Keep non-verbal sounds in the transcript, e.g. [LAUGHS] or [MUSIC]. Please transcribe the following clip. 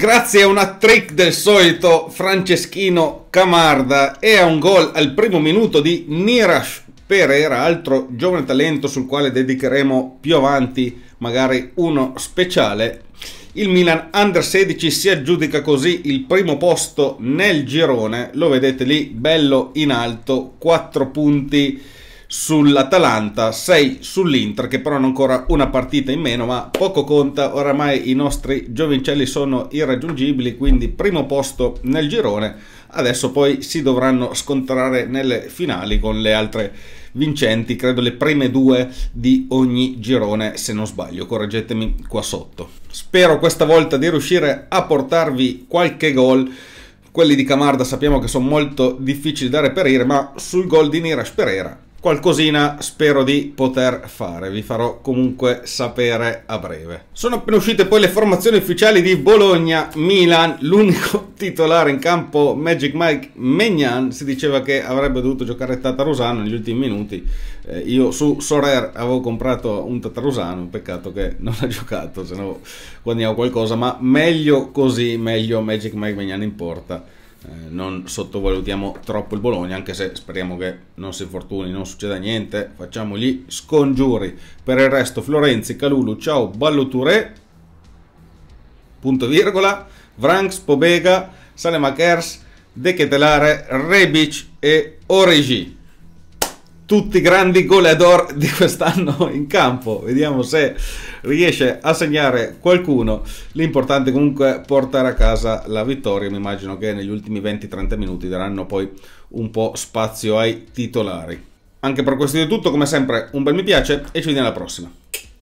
Grazie a una trick del solito Franceschino Camarda e a un gol al primo minuto di Nirash Pereira, altro giovane talento sul quale dedicheremo più avanti magari uno speciale, il Milan Under 16 si aggiudica così il primo posto nel girone, lo vedete lì bello in alto, 4 punti sull'Atalanta, 6 sull'Inter che però hanno ancora una partita in meno ma poco conta, oramai i nostri giovincelli sono irraggiungibili quindi primo posto nel girone, adesso poi si dovranno scontrare nelle finali con le altre vincenti, credo le prime due di ogni girone se non sbaglio, correggetemi qua sotto. Spero questa volta di riuscire a portarvi qualche gol quelli di Camarda sappiamo che sono molto difficili da reperire, ma sul gol di Niras Pereira qualcosina spero di poter fare, vi farò comunque sapere a breve. Sono appena uscite poi le formazioni ufficiali di Bologna-Milan, l'unico [LAUGHS] titolare in campo Magic Mike Megnan, si diceva che avrebbe dovuto giocare Tatarusano negli ultimi minuti, eh, io su Sorer avevo comprato un Tatarusano, peccato che non ha [LAUGHS] giocato, se no guadagniamo qualcosa, ma meglio così, meglio Magic Mike Megnan in porta eh, non sottovalutiamo troppo il Bologna, anche se speriamo che non si infortuni, non succeda niente, facciamo gli scongiuri. Per il resto Florenzi, Calulu, ciao, Balloturé, punto virgola, Vranks, Pobega, Salemakers, De Ketelare, Rebic e Origi tutti i grandi goleador di quest'anno in campo. Vediamo se riesce a segnare qualcuno. L'importante comunque è portare a casa la vittoria. Mi immagino che negli ultimi 20-30 minuti daranno poi un po' spazio ai titolari. Anche per questo è tutto, come sempre un bel mi piace e ci vediamo alla prossima.